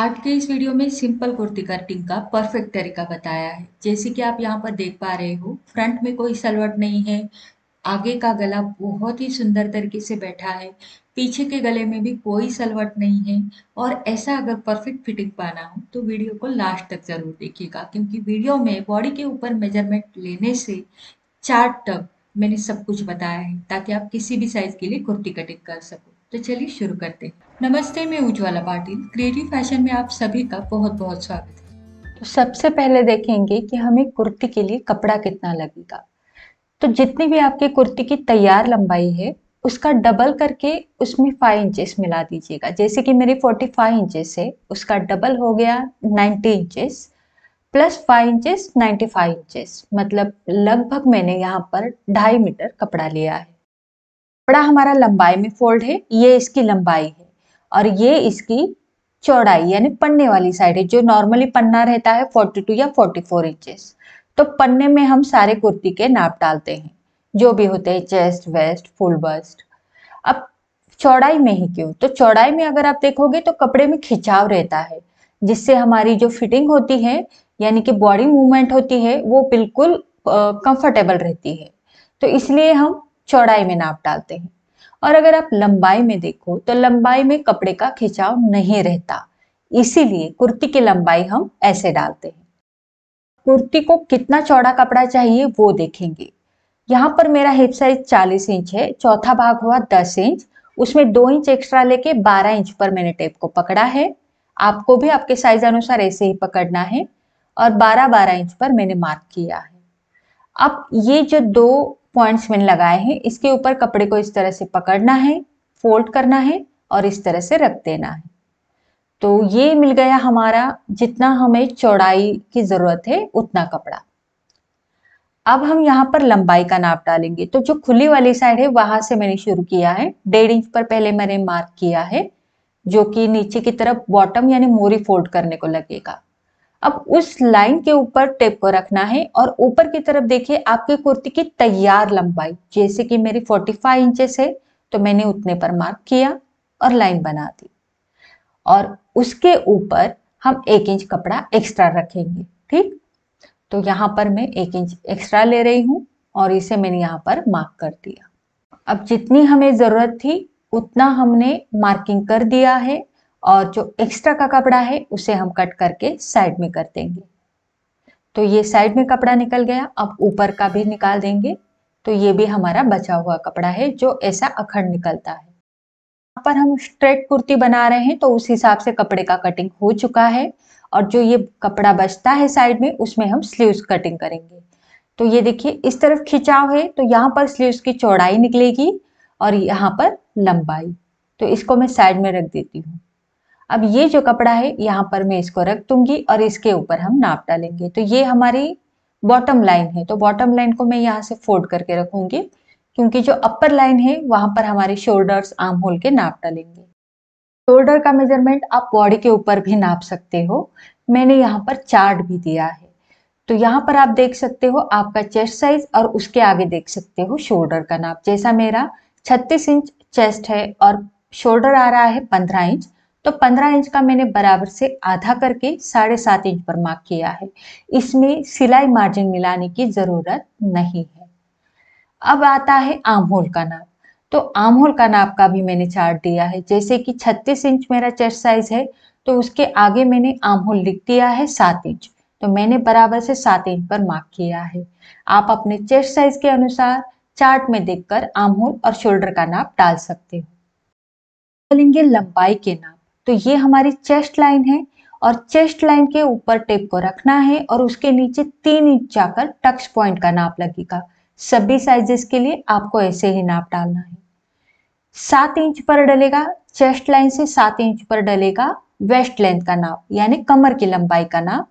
आज के इस वीडियो में सिंपल कुर्ती कटिंग का परफेक्ट तरीका बताया है जैसे कि आप यहाँ पर देख पा रहे हो फ्रंट में कोई सलवट नहीं है आगे का गला बहुत ही सुंदर तरीके से बैठा है पीछे के गले में भी कोई सलवट नहीं है और ऐसा अगर परफेक्ट फिटिंग पाना हो तो वीडियो को लास्ट तक ज़रूर देखिएगा क्योंकि वीडियो में बॉडी के ऊपर मेजरमेंट लेने से चार्ट तक मैंने सब कुछ बताया है ताकि आप किसी भी साइज़ के लिए कुर्ती कटिंग कर सको तो चलिए शुरू करते हैं नमस्ते मैं उज्ज्वला पाटिल क्रिएटिव फैशन में आप सभी का बहुत बहुत स्वागत है तो सबसे पहले देखेंगे कि हमें कुर्ती के लिए कपड़ा कितना लगेगा तो जितनी भी आपकी कुर्ती की तैयार लंबाई है उसका डबल करके उसमें फाइव इंचेस मिला दीजिएगा जैसे कि मेरी फोर्टी फाइव इंचेस है उसका डबल हो गया ninety inches plus five inches ninety five inches मतलब लगभग मैंने यहाँ पर ढाई मीटर कपड़ा लिया है कपड़ा हमारा लंबाई में फोल्ड है ये इसकी लंबाई है और ये इसकी चौड़ाई यानी पन्ने वाली साइड है जो नॉर्मली पन्ना रहता है 42 या 44 इंचेस तो पन्ने में हम सारे कुर्ती के नाप डालते हैं जो भी होते हैं चेस्ट वेस्ट फुल बस्ट अब चौड़ाई में ही क्यों तो चौड़ाई में अगर आप देखोगे तो कपड़े में खिंचाव रहता है जिससे हमारी जो फिटिंग होती है यानी कि बॉडी मूवमेंट होती है वो बिल्कुल कंफर्टेबल रहती है तो इसलिए हम चौड़ाई में नाप डालते हैं और अगर आप लंबाई में देखो तो लंबाई में कपड़े का खिंचाव नहीं रहता इसीलिए कुर्ती की लंबाई हम ऐसे डालते हैं कुर्ती को कितना चौड़ा कपड़ा चाहिए वो देखेंगे यहाँ पर मेरा हिप साइज 40 इंच है चौथा भाग हुआ 10 इंच उसमें दो इंच एक्स्ट्रा लेके 12 इंच पर मैंने टेप को पकड़ा है आपको भी आपके साइज अनुसार ऐसे ही पकड़ना है और 12 12 इंच पर मैंने मार्क किया है अब ये जो दो पॉइंट्स मैंने लगाए हैं इसके ऊपर कपड़े को इस तरह से पकड़ना है फोल्ड करना है और इस तरह से रख देना है तो ये मिल गया हमारा जितना हमें चौड़ाई की ज़रूरत है उतना कपड़ा अब हम यहाँ पर लंबाई का नाप डालेंगे तो जो खुली वाली साइड है वहां से मैंने शुरू किया है डेढ़ इंच पर पहले मैंने मार्क किया है जो कि नीचे की तरफ बॉटम यानी मोरी फोल्ड करने को लगेगा अब उस लाइन के ऊपर टेप को रखना है और ऊपर की तरफ देखिए आपकी कुर्ती की तैयार लंबाई जैसे कि मेरी 45 इंचेस है तो मैंने उतने पर मार्क किया और लाइन बना दी और उसके ऊपर हम एक इंच कपड़ा एक्स्ट्रा रखेंगे ठीक तो यहां पर मैं एक इंच एक्स्ट्रा ले रही हूं और इसे मैंने यहां पर मार्क कर दिया अब जितनी हमें ज़रूरत थी उतना हमने मार्किंग कर दिया है और जो एक्स्ट्रा का कपड़ा है उसे हम कट करके साइड में कर देंगे तो ये साइड में कपड़ा निकल गया अब ऊपर का भी निकाल देंगे तो ये भी हमारा बचा हुआ कपड़ा है जो ऐसा अखंड निकलता है यहाँ पर हम स्ट्रेट कुर्ती बना रहे हैं तो उस हिसाब से कपड़े का कटिंग हो चुका है और जो ये कपड़ा बचता है साइड में उसमें हम स्लीव्स कटिंग करेंगे तो ये देखिए इस तरफ खिंचाव है तो यहाँ पर स्लीव्स की चौड़ाई निकलेगी और यहाँ पर लंबाई तो इसको मैं साइड में रख देती हूँ अब ये जो कपड़ा है यहाँ पर मैं इसको रख दूंगी और इसके ऊपर हम नाप डालेंगे तो ये हमारी बॉटम लाइन है तो बॉटम लाइन को मैं यहाँ से फोल्ड करके रखूंगी क्योंकि जो अपर लाइन है वहां पर हमारे शोल्डर्स आर्म होल के नाप डालेंगे शोल्डर का मेजरमेंट आप बॉडी के ऊपर भी नाप सकते हो मैंने यहाँ पर चार्ट भी दिया है तो यहाँ पर आप देख सकते हो आपका चेस्ट साइज और उसके आगे देख सकते हो शोल्डर का नाप जैसा मेरा 36 इंच चेस्ट है और शोल्डर आ रहा है 15 इंच तो 15 इंच का मैंने बराबर से आधा करके साढ़े सात इंच पर मार्क किया है इसमें सिलाई मार्जिन मिलाने की ज़रूरत नहीं है अब आता है आम होल का नाप तो आम होल का नाप का भी मैंने चार्ट दिया है जैसे कि 36 इंच मेरा चेस्ट साइज है तो उसके आगे मैंने आम होल लिख दिया है सात इंच तो मैंने बराबर से सात इंच पर मार्क किया है आप अपने चेस्ट साइज के अनुसार चार्ट में देखकर आम होल और शोल्डर का नाप डाल सकते हो बोलेंगे लंबाई के नाप तो ये हमारी चेस्ट लाइन है और चेस्ट लाइन के ऊपर टेप को रखना है और उसके नीचे तीन इंच जाकर टक्स पॉइंट का नाप लगेगा सभी साइजेस के लिए आपको ऐसे ही नाप डालना है सात इंच पर डलेगा चेस्ट लाइन से सात इंच पर डलेगा वेस्ट लेंथ का नाप यानी कमर की लंबाई का नाप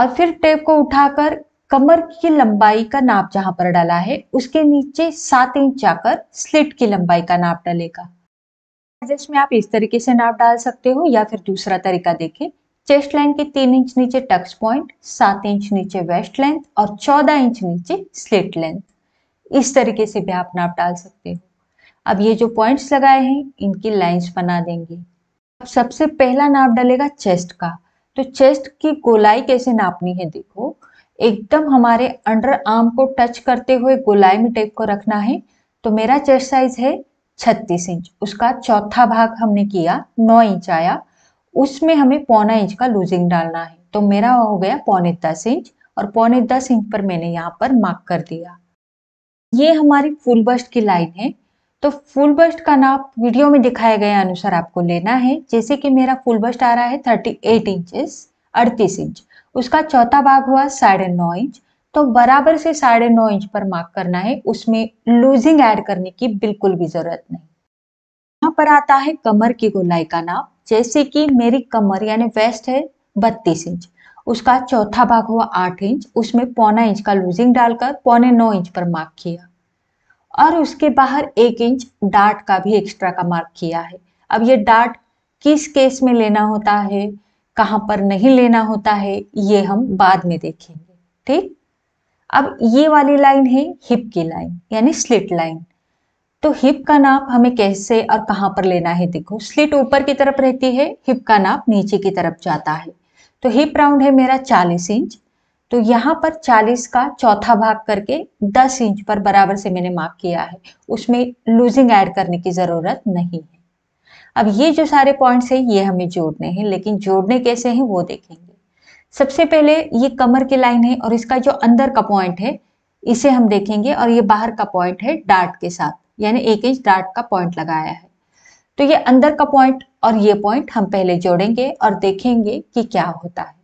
और फिर टेप को उठाकर कमर की लंबाई का नाप जहां पर डाला है उसके नीचे सात इंच जाकर स्लिट की लंबाई का नाप डलेगा एडजस्ट में आप इस तरीके से नाप डाल सकते हो या फिर दूसरा तरीका देखें चेस्ट लाइन के तीन इंच नीचे टक्स पॉइंट सात इंच नीचे वेस्ट लेंथ और चौदह इंच नीचे स्लेट लेंथ इस तरीके से भी आप नाप डाल सकते हो अब ये जो पॉइंट्स लगाए हैं इनकी लाइंस बना देंगे अब सबसे पहला नाप डालेगा चेस्ट का तो चेस्ट की गोलाई कैसे नापनी है देखो एकदम हमारे अंडर आर्म को टच करते हुए गोलाई में टेप को रखना है तो मेरा चेस्ट साइज है छत्तीस इंच उसका चौथा भाग हमने किया नौ इंच आया उसमें हमें पौना इंच का लूजिंग डालना है तो मेरा हो गया पौने दस इंच और पौने दस इंच पर मैंने यहाँ पर मार्क कर दिया ये हमारी फुल बस्ट की लाइन है तो फुल बस्ट का नाप वीडियो में दिखाए गए अनुसार आपको लेना है जैसे कि मेरा फुल बस्ट आ रहा है थर्टी एट इंचज अड़तीस इंच उसका चौथा भाग हुआ साढ़े नौ इंच तो बराबर से साढ़े नौ इंच पर मार्क करना है उसमें लूजिंग ऐड करने की बिल्कुल भी जरूरत नहीं यहाँ पर आता है कमर की गोलाई का नाप जैसे कि मेरी कमर यानी वेस्ट है बत्तीस इंच उसका चौथा भाग हुआ आठ इंच उसमें पौना इंच का लूजिंग डालकर पौने नौ इंच पर मार्क किया और उसके बाहर एक इंच डार्ट का भी एक्स्ट्रा का मार्क किया है अब ये डार्ट किस केस में लेना होता है कहाँ पर नहीं लेना होता है ये हम बाद में देखेंगे ठीक अब ये वाली लाइन है हिप की लाइन यानी स्लिट लाइन तो हिप का नाप हमें कैसे और कहाँ पर लेना है देखो स्लिट ऊपर की तरफ रहती है हिप का नाप नीचे की तरफ जाता है तो हिप राउंड है मेरा 40 इंच तो यहाँ पर 40 का चौथा भाग करके 10 इंच पर बराबर से मैंने मार्क किया है उसमें लूजिंग ऐड करने की ज़रूरत नहीं है अब ये जो सारे पॉइंट्स हैं ये हमें जोड़ने हैं लेकिन जोड़ने कैसे हैं वो देखेंगे सबसे पहले ये कमर की लाइन है और इसका जो अंदर का पॉइंट है इसे हम देखेंगे और ये बाहर का पॉइंट है डार्ट के साथ यानी एक इंच डार्ट का पॉइंट लगाया है तो ये अंदर का पॉइंट और ये पॉइंट हम पहले जोड़ेंगे और देखेंगे कि क्या होता है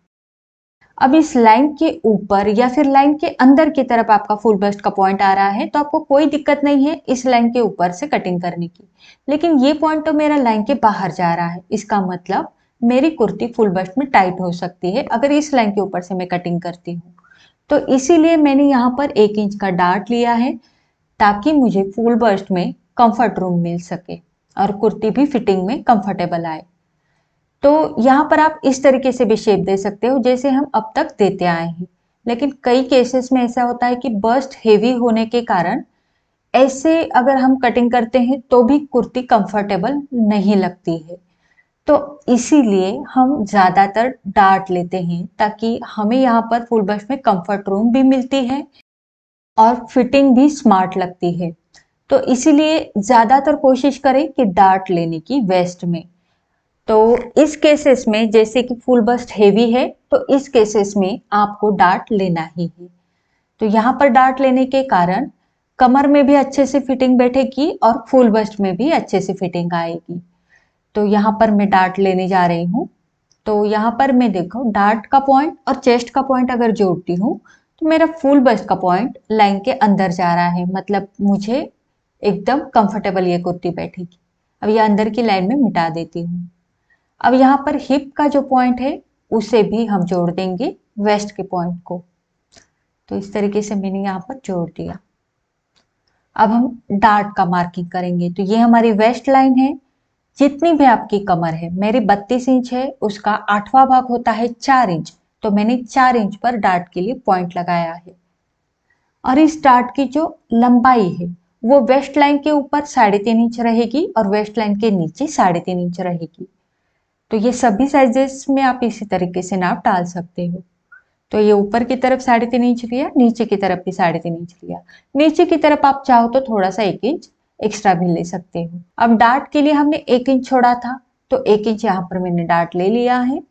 अब इस लाइन के ऊपर या फिर लाइन के अंदर की तरफ आपका फुल बस्ट का पॉइंट आ रहा है तो आपको कोई दिक्कत नहीं है इस लाइन के ऊपर से कटिंग करने की लेकिन ये पॉइंट तो मेरा लाइन के बाहर जा रहा है इसका मतलब मेरी कुर्ती फुल बस्ट में टाइट हो सकती है अगर इस लाइन के ऊपर से मैं कटिंग करती हूँ तो इसीलिए मैंने यहाँ पर एक इंच का डार्ट लिया है ताकि मुझे फुल बस्ट में कंफर्ट रूम मिल सके और कुर्ती भी फिटिंग में कंफर्टेबल आए तो यहाँ पर आप इस तरीके से भी शेप दे सकते हो जैसे हम अब तक देते आए हैं लेकिन कई केसेस में ऐसा होता है कि बस्ट हेवी होने के कारण ऐसे अगर हम कटिंग करते हैं तो भी कुर्ती कंफर्टेबल नहीं लगती है तो इसीलिए हम ज़्यादातर डार्ट लेते हैं ताकि हमें यहाँ पर फुल बस में कंफर्ट रूम भी मिलती है और फिटिंग भी स्मार्ट लगती है तो इसीलिए ज़्यादातर कोशिश करें कि डार्ट लेने की वेस्ट में तो इस केसेस में जैसे कि फुल बस्ट हेवी है तो इस केसेस में आपको डार्ट लेना ही है तो यहाँ पर डार्ट लेने के कारण कमर में भी अच्छे से फिटिंग बैठेगी और फुल बस्ट में भी अच्छे से फिटिंग आएगी तो यहाँ पर मैं डार्ट लेने जा रही हूँ तो यहाँ पर मैं देखो डार्ट का पॉइंट और चेस्ट का पॉइंट अगर जोड़ती हूँ तो मेरा फुल बस्ट का पॉइंट लाइन के अंदर जा रहा है मतलब मुझे एकदम कंफर्टेबल ये कुर्ती बैठेगी अब ये अंदर की लाइन में मिटा देती हूँ अब यहाँ पर हिप का जो पॉइंट है उसे भी हम जोड़ देंगे वेस्ट के पॉइंट को तो इस तरीके से मैंने यहाँ पर जोड़ दिया अब हम डार्ट का मार्किंग करेंगे तो ये हमारी वेस्ट लाइन है जितनी भी आपकी कमर है मेरी बत्तीस इंच है उसका आठवां भाग होता है चार इंच तो मैंने चार इंच पर डार्ट के लिए पॉइंट लगाया है और इस डार्ट की जो लंबाई है वो वेस्ट लाइन के ऊपर साढ़े तीन इंच रहेगी और वेस्ट लाइन के नीचे साढ़े तीन इंच रहेगी तो ये सभी साइजेस में आप इसी तरीके से नाप डाल सकते हो तो ये ऊपर की तरफ साढ़े तीन इंच लिया नीचे की तरफ भी साढ़े तीन इंच लिया नीचे की तरफ आप चाहो तो थोड़ा सा एक इंच एक्स्ट्रा भी ले सकते हो अब डार्ट के लिए हमने एक इंच छोड़ा था तो एक इंच यहाँ पर मैंने डार्ट ले लिया है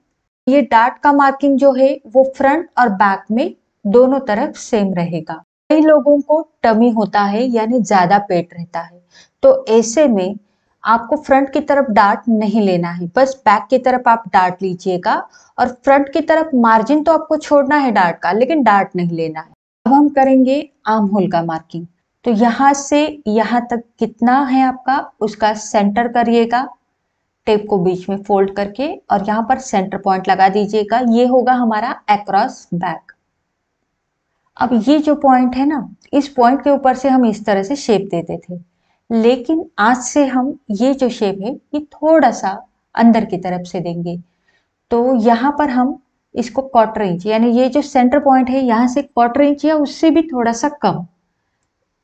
ये डार्ट का मार्किंग जो है वो फ्रंट और बैक में दोनों तरफ सेम रहेगा कई लोगों को टमी होता है यानी ज्यादा पेट रहता है तो ऐसे में आपको फ्रंट की तरफ डार्ट नहीं लेना है बस बैक की तरफ आप डार्ट लीजिएगा और फ्रंट की तरफ मार्जिन तो आपको छोड़ना है डार्ट का लेकिन डार्ट नहीं लेना है अब हम करेंगे आम होल का मार्किंग तो यहां से यहाँ तक कितना है आपका उसका सेंटर करिएगा टेप को बीच में फोल्ड करके और यहां पर सेंटर पॉइंट लगा दीजिएगा ये होगा हमारा एक्रॉस बैक अब ये जो पॉइंट है ना इस पॉइंट के ऊपर से हम इस तरह से शेप देते थे लेकिन आज से हम ये जो शेप है ये थोड़ा सा अंदर की तरफ से देंगे तो यहां पर हम इसको क्वार्टर इंच यानी ये जो सेंटर पॉइंट है यहां से क्वार्टर इंच या उससे भी थोड़ा सा कम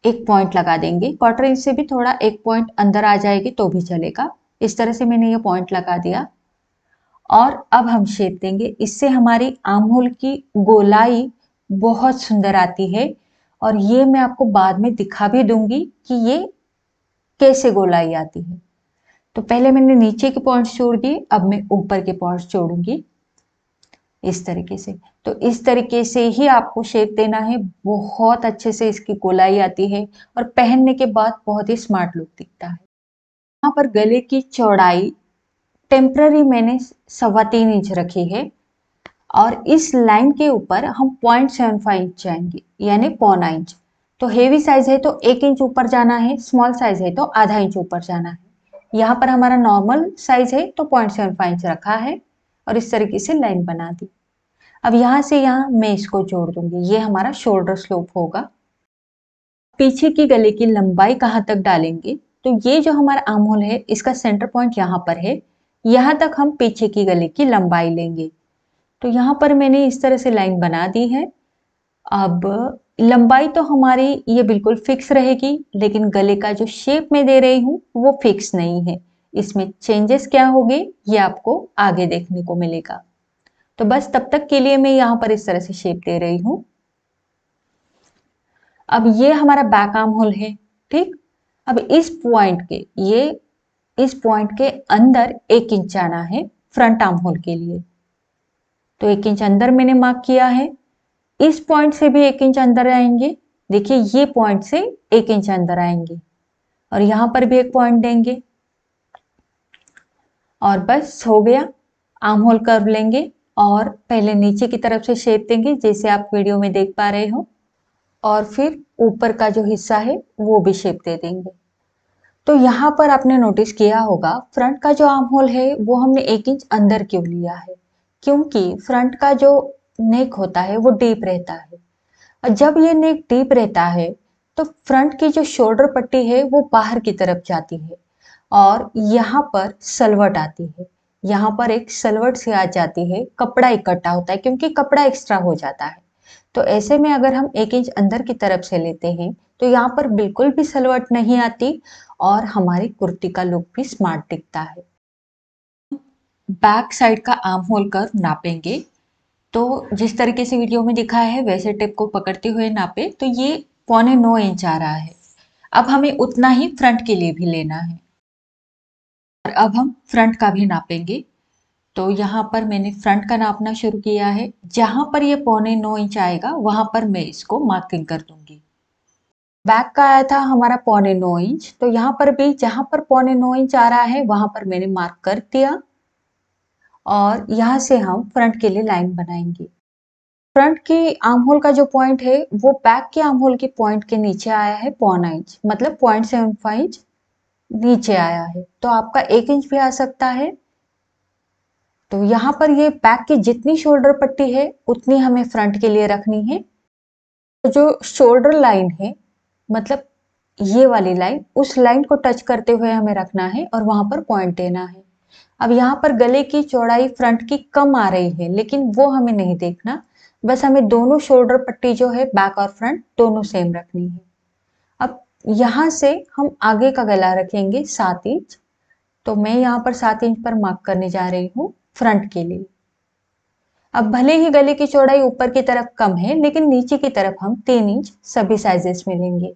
एक पॉइंट लगा देंगे क्वार्टर इंच से भी थोड़ा एक पॉइंट अंदर आ जाएगी तो भी चलेगा इस तरह से मैंने ये पॉइंट लगा दिया और अब हम शेप देंगे इससे हमारी आम होल की गोलाई बहुत सुंदर आती है और ये मैं आपको बाद में दिखा भी दूंगी कि ये कैसे गोलाई आती है तो पहले मैंने नीचे के पॉइंट्स छोड़ दिए अब मैं ऊपर के पॉइंट्स छोड़ूंगी इस तरीके से तो इस तरीके से ही आपको शेप देना है बहुत अच्छे से इसकी गोलाई आती है और पहनने के बाद बहुत ही स्मार्ट लुक दिखता है यहाँ पर गले की चौड़ाई टेम्प्ररी मैंने सवा तीन इंच रखी है और इस लाइन के ऊपर हम पॉइंट सेवन फाइव इंच जाएंगे यानी पौना इंच तो हेवी साइज है तो एक इंच ऊपर जाना है स्मॉल साइज है तो आधा इंच ऊपर जाना है यहाँ पर हमारा नॉर्मल साइज है तो पॉइंट सेवन फाइव इंच रखा है और इस तरीके से लाइन बना दी अब यहां से यहां मैं इसको जोड़ दूंगी ये हमारा शोल्डर स्लोप होगा पीछे की गले की लंबाई कहां तक डालेंगे तो ये जो हमारा आमहोल है इसका सेंटर पॉइंट यहां पर है यहां तक हम पीछे की गले की लंबाई लेंगे तो यहां पर मैंने इस तरह से लाइन बना दी है अब लंबाई तो हमारी ये बिल्कुल फिक्स रहेगी लेकिन गले का जो शेप मैं दे रही हूँ वो फिक्स नहीं है इसमें चेंजेस क्या होगी ये आपको आगे देखने को मिलेगा तो बस तब तक के लिए मैं यहाँ पर इस तरह से शेप दे रही हूं अब ये हमारा बैक आर्म होल है ठीक अब इस पॉइंट के ये इस पॉइंट के अंदर एक इंच आना है फ्रंट आर्म होल के लिए तो एक इंच अंदर मैंने मार्क किया है इस पॉइंट से भी एक इंच अंदर आएंगे देखिए ये पॉइंट से एक इंच अंदर आएंगे और यहां पर भी एक पॉइंट देंगे और बस हो गया आम होल कर्व लेंगे और पहले नीचे की तरफ से शेप देंगे जैसे आप वीडियो में देख पा रहे हो और फिर ऊपर का जो हिस्सा है वो भी शेप दे देंगे तो यहाँ पर आपने नोटिस किया होगा फ्रंट का जो आम होल है वो हमने एक इंच अंदर क्यों लिया है क्योंकि फ्रंट का जो नेक होता है वो डीप रहता है और जब ये नेक डीप रहता है तो फ्रंट की जो शोल्डर पट्टी है वो बाहर की तरफ जाती है और यहाँ पर सलवट आती है यहाँ पर एक सलवट से आ जाती है कपड़ा इकट्ठा होता है क्योंकि कपड़ा एक्स्ट्रा हो जाता है तो ऐसे में अगर हम एक इंच अंदर की तरफ से लेते हैं तो यहाँ पर बिल्कुल भी सलवट नहीं आती और हमारी कुर्ती का लुक भी स्मार्ट दिखता है बैक साइड का आर्म होल कर नापेंगे तो जिस तरीके से वीडियो में दिखाया है वैसे टेप को पकड़ते हुए नापे तो ये पौने नौ इंच आ रहा है अब हमें उतना ही फ्रंट के लिए भी लेना है और अब हम फ्रंट का भी नापेंगे तो यहाँ पर मैंने फ्रंट का नापना शुरू किया है जहां पर ये पौने नौ इंच आएगा वहां पर मैं इसको मार्किंग कर दूंगी बैक का आया था हमारा पौने नौ इंच तो यहाँ पर भी जहां पर पौने नौ इंच आ रहा है वहां पर मैंने मार्क कर दिया और यहां से हम फ्रंट के लिए लाइन बनाएंगे फ्रंट की आर्म होल का जो पॉइंट है वो बैक के आर्म होल के पॉइंट के नीचे आया है पौना इंच मतलब पॉइंट सेवन फाइव इंच नीचे आया है तो आपका एक इंच भी आ सकता है तो यहाँ पर ये बैक की जितनी शोल्डर पट्टी है उतनी हमें फ्रंट के लिए रखनी है तो जो शोल्डर लाइन है मतलब ये वाली लाइन उस लाइन को टच करते हुए हमें रखना है और वहां पर पॉइंट देना है अब यहाँ पर गले की चौड़ाई फ्रंट की कम आ रही है लेकिन वो हमें नहीं देखना बस हमें दोनों शोल्डर पट्टी जो है बैक और फ्रंट दोनों सेम रखनी है यहां से हम आगे का गला रखेंगे सात इंच तो मैं यहाँ पर सात इंच पर मार्क करने जा रही हूँ फ्रंट के लिए अब भले ही गले की चौड़ाई ऊपर की तरफ कम है लेकिन नीचे की तरफ हम तीन इंच सभी साइजेस में लेंगे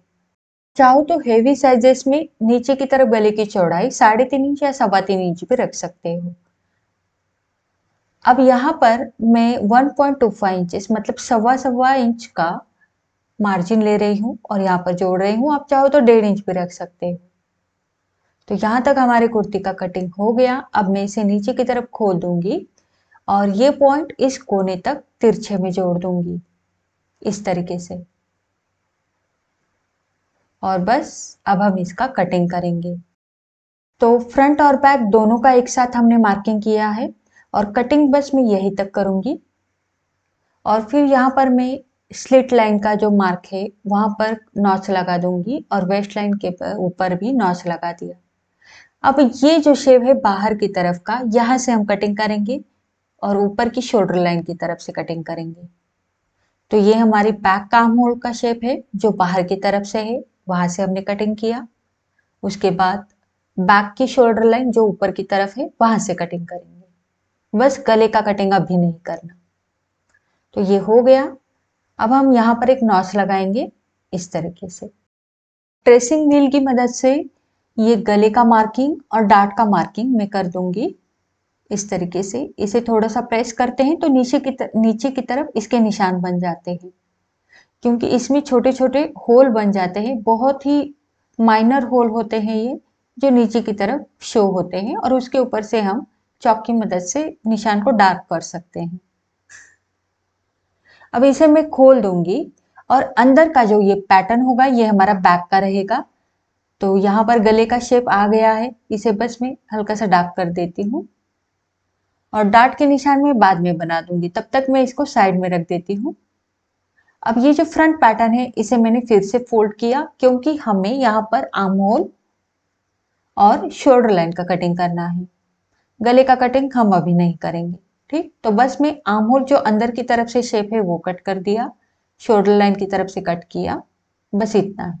चाहो तो हेवी साइजेस में नीचे की तरफ गले की चौड़ाई साढ़े तीन इंच या सवा तीन इंच भी रख सकते हो अब यहां पर मैं 1.25 पॉइंट मतलब सवा सवा इंच का मार्जिन ले रही हूँ और यहाँ पर जोड़ रही हूँ आप चाहो तो डेढ़ इंच भी रख सकते हो तो यहाँ तक हमारे कुर्ती का कटिंग हो गया अब मैं इसे नीचे की तरफ खोल दूंगी और ये पॉइंट इस कोने तक तिरछे में जोड़ दूंगी इस तरीके से और बस अब हम इसका कटिंग करेंगे तो फ्रंट और बैक दोनों का एक साथ हमने मार्किंग किया है और कटिंग बस मैं यही तक करूंगी और फिर यहाँ पर मैं स्लिट लाइन का जो मार्क है वहां पर नॉच लगा दूंगी और वेस्ट लाइन के ऊपर भी नॉच लगा दिया अब ये जो शेप है बाहर की तरफ का यहाँ से हम कटिंग करेंगे और ऊपर की शोल्डर लाइन की तरफ से कटिंग करेंगे तो ये हमारी बैक का होल का शेप है जो बाहर की तरफ से है वहां से हमने कटिंग किया उसके बाद बैक की शोल्डर लाइन जो ऊपर की तरफ है वहां से कटिंग करेंगे बस गले का कटिंग अभी नहीं करना तो ये हो गया अब हम यहाँ पर एक नॉच लगाएंगे इस तरीके से ट्रेसिंग व्हील की मदद से ये गले का मार्किंग और डाट का मार्किंग मैं कर दूंगी इस तरीके से इसे थोड़ा सा प्रेस करते हैं तो नीचे की तर, नीचे की तरफ इसके निशान बन जाते हैं क्योंकि इसमें छोटे छोटे होल बन जाते हैं बहुत ही माइनर होल होते हैं ये जो नीचे की तरफ शो होते हैं और उसके ऊपर से हम चौक की मदद से निशान को डार्क कर सकते हैं अब इसे मैं खोल दूंगी और अंदर का जो ये पैटर्न होगा ये हमारा बैक का रहेगा तो यहाँ पर गले का शेप आ गया है इसे बस मैं हल्का सा डार्क कर देती हूँ और डार्ट के निशान में बाद में बना दूंगी तब तक मैं इसको साइड में रख देती हूँ अब ये जो फ्रंट पैटर्न है इसे मैंने फिर से फोल्ड किया क्योंकि हमें यहाँ पर आमोल और शोल्डर लाइन का कटिंग करना है गले का कटिंग हम अभी नहीं करेंगे ठीक तो बस में आमूल जो अंदर की तरफ से शेप है वो कट कर दिया शोल्डर लाइन की तरफ से कट किया बस इतना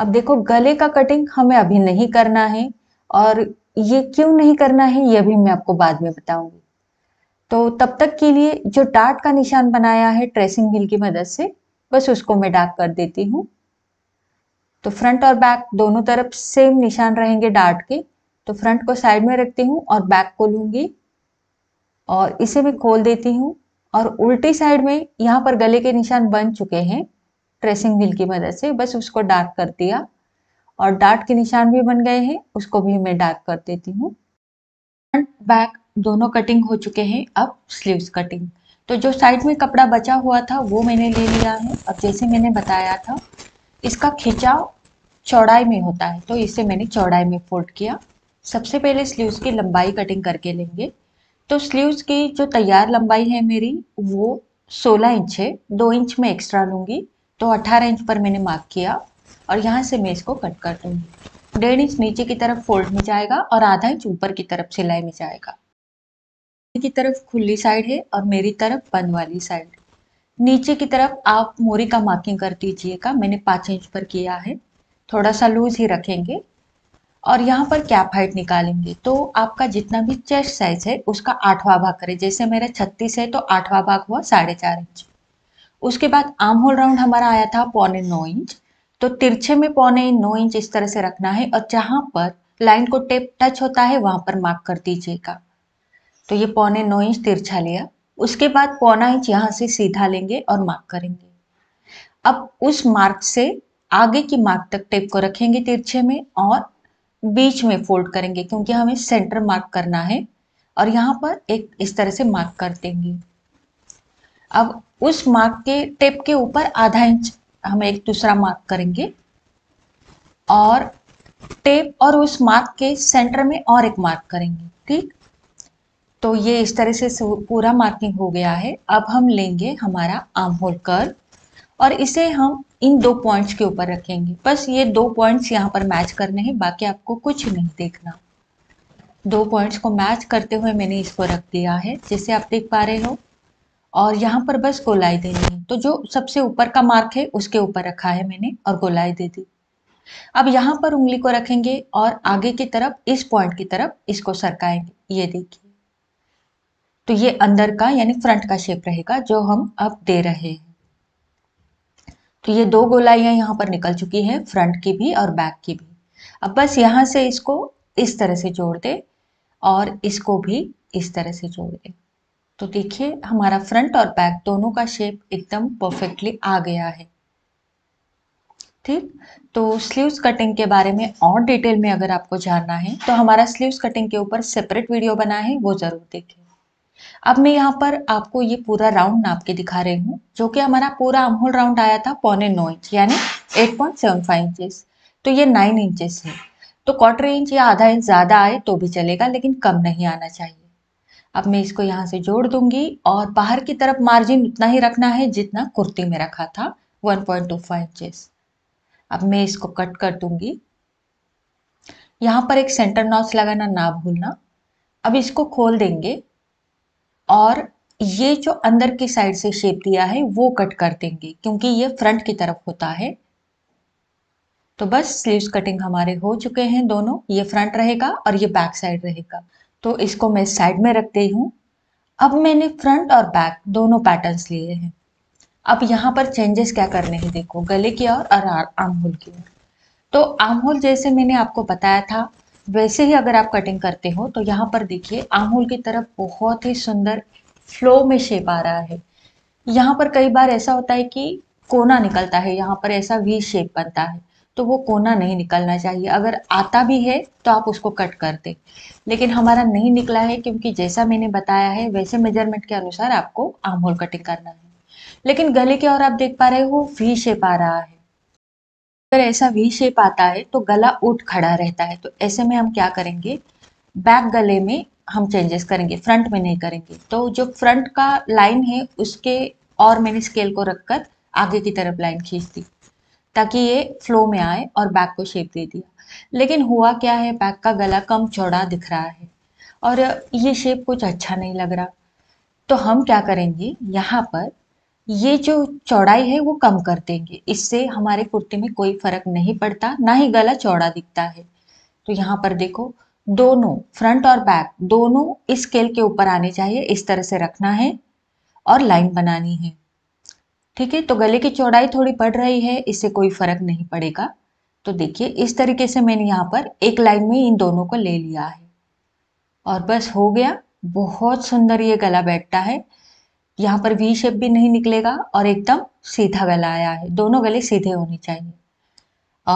अब देखो गले का कटिंग हमें अभी नहीं करना है और ये क्यों नहीं करना है ये भी मैं आपको बाद में बताऊंगी तो तब तक के लिए जो डार्ट का निशान बनाया है ट्रेसिंग व्हील की मदद से बस उसको मैं डार्क कर देती हूँ तो फ्रंट और बैक दोनों तरफ सेम निशान रहेंगे डार्ट के तो फ्रंट को साइड में रखती हूँ और बैक को लूंगी और इसे मैं खोल देती हूँ और उल्टी साइड में यहाँ पर गले के निशान बन चुके हैं ट्रेसिंग व्हील की मदद से बस उसको डार्क कर दिया और डार्ट के निशान भी बन गए हैं उसको भी मैं डार्क कर देती हूँ फ्रंट बैक दोनों कटिंग हो चुके हैं अब स्लीव्स कटिंग तो जो साइड में कपड़ा बचा हुआ था वो मैंने ले लिया है अब जैसे मैंने बताया था इसका खिंचाव चौड़ाई में होता है तो इसे मैंने चौड़ाई में फोल्ड किया सबसे पहले स्लीव्स की लंबाई कटिंग करके लेंगे तो स्लीव्स की जो तैयार लंबाई है मेरी वो 16 इंच है दो इंच में एक्स्ट्रा लूंगी तो 18 इंच पर मैंने मार्क किया और यहाँ से मैं इसको कट कर दूंगी डेढ़ इंच नीचे की तरफ फोल्ड में जाएगा और आधा इंच ऊपर की तरफ सिलाई में जाएगा की तरफ खुली साइड है और मेरी तरफ बंद वाली साइड नीचे की तरफ आप मोरी का मार्किंग कर दीजिएगा मैंने पाँच इंच पर किया है थोड़ा सा लूज ही रखेंगे और यहाँ पर कैप हाइट निकालेंगे तो आपका जितना भी चेस्ट साइज है उसका आठवां भाग करें जैसे मेरे छत्तीस है तो आठवां भाग हुआ साढ़े चार इंच उसके बाद आर्म होल राउंड हमारा आया था पौने नौ इंच तो तिरछे में पौने नौ इंच इस तरह से रखना है और जहां पर लाइन को टेप टच होता है वहां पर मार्क कर दीजिएगा तो ये पौने नौ इंच तिरछा लिया उसके बाद पौना इंच यहाँ से सीधा लेंगे और मार्क करेंगे अब उस मार्क से आगे की मार्क तक टेप को रखेंगे तिरछे में और बीच में फोल्ड करेंगे क्योंकि हमें सेंटर मार्क करना है और यहाँ पर एक इस तरह से मार्क कर देंगे अब उस मार्क के टेप के ऊपर आधा इंच हम एक दूसरा मार्क करेंगे और टेप और उस मार्क के सेंटर में और एक मार्क करेंगे ठीक तो ये इस तरह से पूरा मार्किंग हो गया है अब हम लेंगे हमारा आम होल कर और इसे हम इन दो पॉइंट्स के ऊपर रखेंगे बस ये दो पॉइंट्स यहाँ पर मैच करने हैं बाकी आपको कुछ नहीं देखना दो पॉइंट्स को मैच करते हुए मैंने इसको रख दिया है जैसे आप देख पा रहे हो और यहाँ पर बस गोलाई देनी है तो जो सबसे ऊपर का मार्क है उसके ऊपर रखा है मैंने और गोलाई दे दी अब यहाँ पर उंगली को रखेंगे और आगे की तरफ इस पॉइंट की तरफ इसको सरकाएंगे ये देखिए तो ये अंदर का यानी फ्रंट का शेप रहेगा जो हम अब दे रहे हैं तो ये दो गोलाइयाँ यहाँ पर निकल चुकी हैं फ्रंट की भी और बैक की भी अब बस यहाँ से इसको इस तरह से जोड़ दे और इसको भी इस तरह से जोड़ दे तो देखिए हमारा फ्रंट और बैक दोनों का शेप एकदम परफेक्टली आ गया है ठीक तो स्लीव्स कटिंग के बारे में और डिटेल में अगर आपको जानना है तो हमारा स्लीव्स कटिंग के ऊपर सेपरेट वीडियो बना है वो ज़रूर देखें अब मैं यहाँ पर आपको ये पूरा राउंड नाप के दिखा रही हूँ जो कि हमारा पूरा आमहोल राउंड आया था पौने नौ इंच यानी eight point seven five inches तो ये नाइन इंचेस है तो क्वार्टर इंच या आधा इंच ज़्यादा आए तो भी चलेगा लेकिन कम नहीं आना चाहिए अब मैं इसको यहाँ से जोड़ दूंगी और बाहर की तरफ मार्जिन उतना ही रखना है जितना कुर्ती में रखा था one point two five inches अब मैं इसको कट कर दूंगी यहाँ पर एक सेंटर नॉच लगाना ना भूलना अब इसको खोल देंगे और ये जो अंदर की साइड से शेप दिया है वो कट कर देंगे क्योंकि ये फ्रंट की तरफ होता है तो बस स्लीव्स कटिंग हमारे हो चुके हैं दोनों ये फ्रंट रहेगा और ये बैक साइड रहेगा तो इसको मैं साइड में रखती हूँ अब मैंने फ्रंट और बैक दोनों पैटर्न्स लिए हैं अब यहाँ पर चेंजेस क्या करने हैं देखो गले की ओर और, और आर्म होल की ओर तो आर्म होल जैसे मैंने आपको बताया था वैसे ही अगर आप कटिंग करते हो तो यहाँ पर देखिए आमूल की तरफ बहुत ही सुंदर फ्लो में शेप आ रहा है यहाँ पर कई बार ऐसा होता है कि कोना निकलता है यहाँ पर ऐसा वी शेप बनता है तो वो कोना नहीं निकलना चाहिए अगर आता भी है तो आप उसको कट कर दे लेकिन हमारा नहीं निकला है क्योंकि जैसा मैंने बताया है वैसे मेजरमेंट के अनुसार आपको आमहोल कटिंग करना है लेकिन गले की ओर आप देख पा रहे हो वी शेप आ रहा है अगर ऐसा वी शेप आता है तो गला उठ खड़ा रहता है तो ऐसे में हम क्या करेंगे बैक गले में हम चेंजेस करेंगे फ्रंट में नहीं करेंगे तो जो फ्रंट का लाइन है उसके और मैंने स्केल को रखकर आगे की तरफ लाइन खींच दी ताकि ये फ्लो में आए और बैक को शेप दे दिया लेकिन हुआ क्या है बैक का गला कम चौड़ा दिख रहा है और ये शेप कुछ अच्छा नहीं लग रहा तो हम क्या करेंगे यहाँ पर ये जो चौड़ाई है वो कम कर देंगे इससे हमारे कुर्ते में कोई फर्क नहीं पड़ता ना ही गला चौड़ा दिखता है तो यहाँ पर देखो दोनों फ्रंट और बैक दोनों इस स्केल के ऊपर आने चाहिए इस तरह से रखना है और लाइन बनानी है ठीक है तो गले की चौड़ाई थोड़ी बढ़ रही है इससे कोई फर्क नहीं पड़ेगा तो देखिए इस तरीके से मैंने यहाँ पर एक लाइन में इन दोनों को ले लिया है और बस हो गया बहुत सुंदर ये गला बैठता है यहाँ पर वी शेप भी नहीं निकलेगा और एकदम सीधा गला आया है दोनों गले सीधे होने चाहिए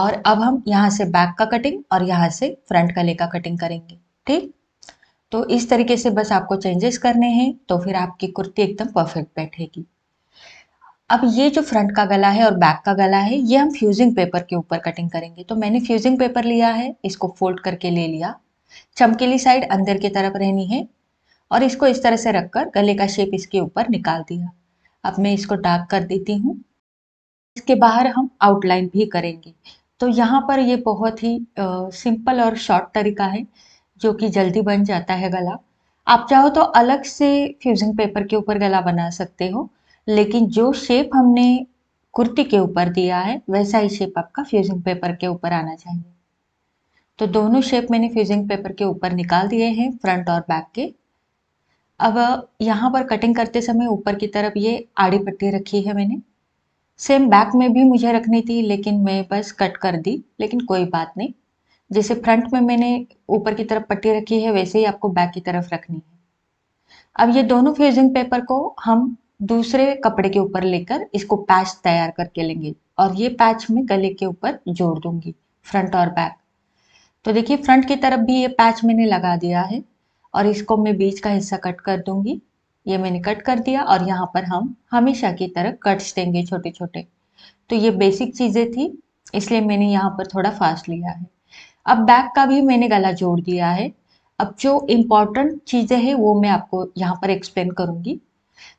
और अब हम यहाँ से बैक का कटिंग और यहाँ से फ्रंट गले का कटिंग करेंगे ठीक तो इस तरीके से बस आपको चेंजेस करने हैं तो फिर आपकी कुर्ती एकदम परफेक्ट बैठेगी अब ये जो फ्रंट का गला है और बैक का गला है ये हम फ्यूजिंग पेपर के ऊपर कटिंग करेंगे तो मैंने फ्यूजिंग पेपर लिया है इसको फोल्ड करके ले लिया चमकीली साइड अंदर की तरफ रहनी है और इसको इस तरह से रखकर गले का शेप इसके ऊपर निकाल दिया अब मैं इसको डार्क कर देती हूँ इसके बाहर हम आउटलाइन भी करेंगे तो यहाँ पर ये बहुत ही आ, सिंपल और शॉर्ट तरीका है जो कि जल्दी बन जाता है गला आप चाहो तो अलग से फ्यूजिंग पेपर के ऊपर गला बना सकते हो लेकिन जो शेप हमने कुर्ती के ऊपर दिया है वैसा ही शेप आपका फ्यूजिंग पेपर के ऊपर आना चाहिए तो दोनों शेप मैंने फ्यूजिंग पेपर के ऊपर निकाल दिए हैं फ्रंट और बैक के अब यहाँ पर कटिंग करते समय ऊपर की तरफ ये आड़ी पट्टी रखी है मैंने सेम बैक में भी मुझे रखनी थी लेकिन मैं बस कट कर दी लेकिन कोई बात नहीं जैसे फ्रंट में मैंने ऊपर की तरफ पट्टी रखी है वैसे ही आपको बैक की तरफ रखनी है अब ये दोनों फ्यूजिंग पेपर को हम दूसरे कपड़े के ऊपर लेकर इसको पैच तैयार करके लेंगे और ये पैच मैं गले के ऊपर जोड़ दूंगी फ्रंट और बैक तो देखिए फ्रंट की तरफ भी ये पैच मैंने लगा दिया है और इसको मैं बीच का हिस्सा कट कर दूंगी ये मैंने कट कर दिया और यहाँ पर हम हमेशा की तरह कट्स देंगे छोटे छोटे तो ये बेसिक चीज़ें थी इसलिए मैंने यहाँ पर थोड़ा फास्ट लिया है अब बैक का भी मैंने गला जोड़ दिया है अब जो इम्पोर्टेंट चीज़ें हैं वो मैं आपको यहाँ पर एक्सप्लेन करूँगी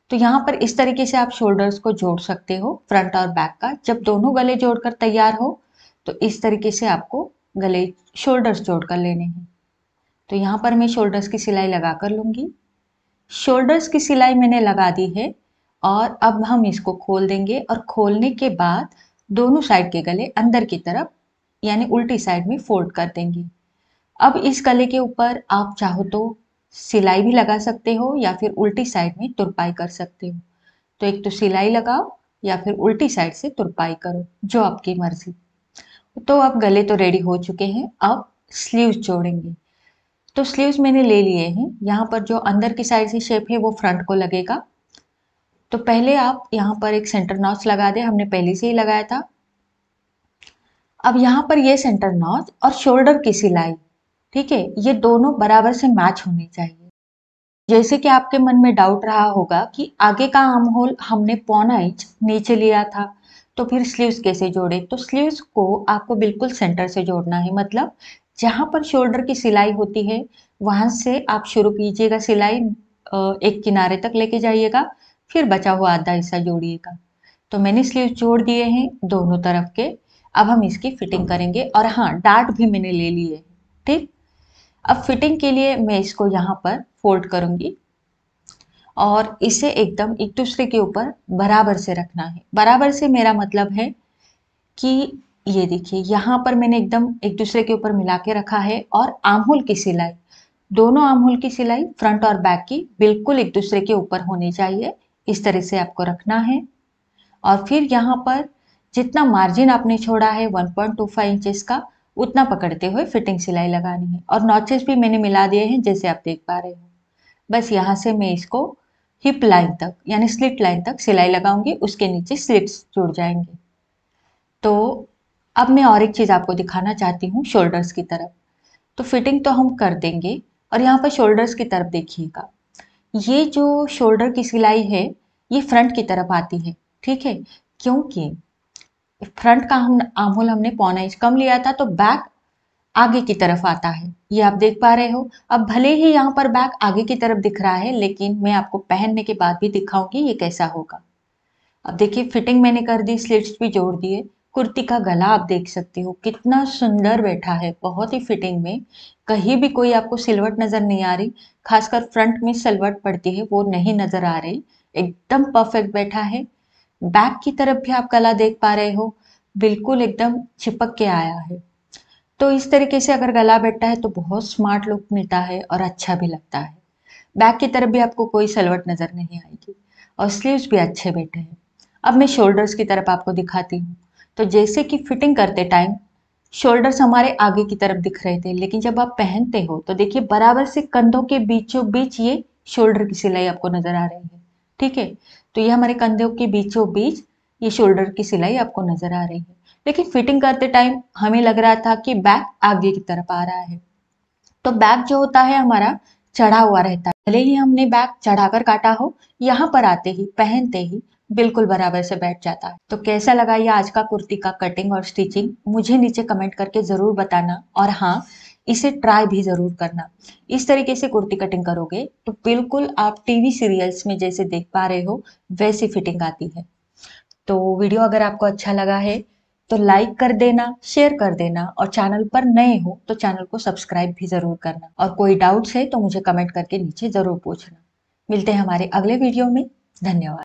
तो यहाँ पर इस तरीके से आप शोल्डर्स को जोड़ सकते हो फ्रंट और बैक का जब दोनों गले जोड़कर तैयार हो तो इस तरीके से आपको गले शोल्डर्स जोड़ कर लेने हैं तो यहाँ पर मैं शोल्डर्स की सिलाई लगा कर लूँगी शोल्डर्स की सिलाई मैंने लगा दी है और अब हम इसको खोल देंगे और खोलने के बाद दोनों साइड के गले अंदर की तरफ यानी उल्टी साइड में फोल्ड कर देंगे अब इस गले के ऊपर आप चाहो तो सिलाई भी लगा सकते हो या फिर उल्टी साइड में तुरपाई कर सकते हो तो एक तो सिलाई लगाओ या फिर उल्टी साइड से तुरपाई करो जो आपकी मर्जी तो अब गले तो रेडी हो चुके हैं अब स्लीव जोड़ेंगे तो स्लीव्स मैंने ले लिए हैं यहाँ पर जो अंदर की साइड से शेप है वो फ्रंट को लगेगा तो पहले आप यहाँ पर एक सेंटर नॉच लगा दें हमने पहले से ही लगाया था अब यहाँ पर ये सेंटर नॉच और शोल्डर की सिलाई ठीक है ये दोनों बराबर से मैच होने चाहिए जैसे कि आपके मन में डाउट रहा होगा कि आगे का आर्म होल हमने पौना इंच नीचे लिया था तो फिर स्लीव्स कैसे जोड़े तो स्लीव्स को आपको बिल्कुल सेंटर से जोड़ना है मतलब जहां पर शोल्डर की सिलाई होती है वहां से आप शुरू कीजिएगा सिलाई एक किनारे तक लेके जाइएगा फिर बचा हुआ आधा हिस्सा जोड़िएगा तो मैंने स्लीव जोड़ दिए हैं दोनों तरफ के अब हम इसकी फिटिंग करेंगे और हाँ डार्ट भी मैंने ले लिए ठीक अब फिटिंग के लिए मैं इसको यहाँ पर फोल्ड करूंगी और इसे एकदम एक दूसरे के ऊपर बराबर से रखना है बराबर से मेरा मतलब है कि ये देखिए यहाँ पर मैंने एकदम एक दूसरे के ऊपर मिला के रखा है और आमहुल की सिलाई दोनों आमहुल की सिलाई फ्रंट और बैक की बिल्कुल एक दूसरे के ऊपर होनी चाहिए इस तरह से आपको रखना है और फिर यहाँ पर जितना मार्जिन आपने छोड़ा है 1.25 इंचेस का उतना पकड़ते हुए फिटिंग सिलाई लगानी है और नॉचेस भी मैंने मिला दिए हैं जैसे आप देख पा रहे हो बस यहाँ से मैं इसको हिप लाइन तक यानी स्लिट लाइन तक सिलाई लगाऊंगी उसके नीचे स्लिप्स जुड़ जाएंगे तो अब मैं और एक चीज़ आपको दिखाना चाहती हूँ शोल्डर्स की तरफ तो फिटिंग तो हम कर देंगे और यहाँ पर शोल्डर्स की तरफ देखिएगा ये जो शोल्डर की सिलाई है ये फ्रंट की तरफ आती है ठीक है क्योंकि फ्रंट का हम आमूल हमने पौना इंच कम लिया था तो बैक आगे की तरफ आता है ये आप देख पा रहे हो अब भले ही यहाँ पर बैक आगे की तरफ दिख रहा है लेकिन मैं आपको पहनने के बाद भी दिखाऊंगी ये कैसा होगा अब देखिए फिटिंग मैंने कर दी स्लिट्स भी जोड़ दिए कुर्ती का गला आप देख सकते हो कितना सुंदर बैठा है बहुत ही फिटिंग में कहीं भी कोई आपको सिलवट नजर नहीं आ रही खासकर फ्रंट में सिलवट पड़ती है वो नहीं नजर आ रही एकदम परफेक्ट बैठा है बैक की तरफ भी आप गला देख पा रहे हो बिल्कुल एकदम छिपक के आया है तो इस तरीके से अगर गला बैठता है तो बहुत स्मार्ट लुक मिलता है और अच्छा भी लगता है बैक की तरफ भी आपको कोई सलवट नज़र नहीं आएगी और स्लीव्स भी अच्छे बैठे हैं अब मैं शोल्डर्स की तरफ आपको दिखाती हूँ तो जैसे कि फिटिंग करते टाइम शोल्डर्स हमारे आगे की तरफ दिख रहे थे लेकिन जब आप पहनते हो तो देखिए बराबर से कंधों के बीचों बीच ये शोल्डर की सिलाई आपको नजर आ रही है ठीक है तो ये हमारे कंधों के बीचों बीच ये शोल्डर की सिलाई आपको नजर आ रही है लेकिन फिटिंग करते टाइम हमें लग रहा था कि बैक आगे की तरफ आ रहा है तो बैक जो होता है हमारा चढ़ा हुआ रहता है भले ही हमने बैग चढ़ाकर काटा हो यहाँ पर आते ही पहनते ही बिल्कुल बराबर से बैठ जाता है तो कैसा लगा ये आज का कुर्ती का कटिंग और स्टिचिंग मुझे नीचे कमेंट करके ज़रूर बताना और हाँ इसे ट्राई भी ज़रूर करना इस तरीके से कुर्ती कटिंग करोगे तो बिल्कुल आप टीवी सीरियल्स में जैसे देख पा रहे हो वैसी फिटिंग आती है तो वीडियो अगर आपको अच्छा लगा है तो लाइक कर देना शेयर कर देना और चैनल पर नए हो तो चैनल को सब्सक्राइब भी ज़रूर करना और कोई डाउट्स है तो मुझे कमेंट करके नीचे ज़रूर पूछना मिलते हैं हमारे अगले वीडियो में धन्यवाद